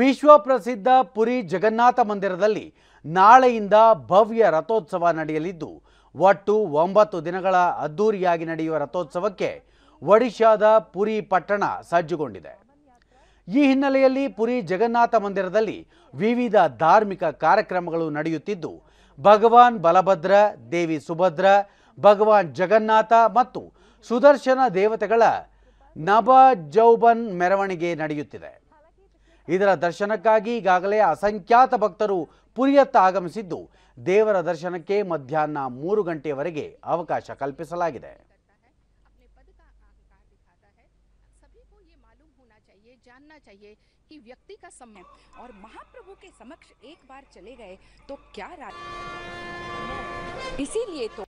ವಿಶ್ವಪ್ರಸಿದ್ಧ ಪುರಿ ಜಗನ್ನಾಥ ಮಂದಿರದಲ್ಲಿ ನಾಳೆಯಿಂದ ಭವ್ಯ ರಥೋತ್ಸವ ನಡೆಯಲಿದ್ದು ಒಟ್ಟು ಒಂಬತ್ತು ದಿನಗಳ ಅದ್ದೂರಿಯಾಗಿ ನಡೆಯುವ ರಥೋತ್ಸವಕ್ಕೆ ಒಡಿಶಾದ ಪುರಿ ಪಟ್ಟಣ ಸಜ್ಜುಗೊಂಡಿದೆ ಈ ಹಿನ್ನೆಲೆಯಲ್ಲಿ ಪುರಿ ಜಗನ್ನಾಥ ಮಂದಿರದಲ್ಲಿ ವಿವಿಧ ಧಾರ್ಮಿಕ ಕಾರ್ಯಕ್ರಮಗಳು ನಡೆಯುತ್ತಿದ್ದು ಭಗವಾನ್ ಬಲಭದ್ರ ದೇವಿ ಸುಭದ್ರ ಭಗವಾನ್ ಜಗನ್ನಾಥ ಮತ್ತು ಸುದರ್ಶನ ದೇವತೆಗಳ ನಬಜೌಬನ್ ಮೆರವಣಿಗೆ ನಡೆಯುತ್ತಿದೆ इधर दर्शन असंख्यात भक्त पुरी आगम देवर दर्शन के मध्यान गंटे वेकाश कल व्यक्ति का समय और महाप्रभु के समक्ष एक बार चले गए तो क्या राज इसीलिए तो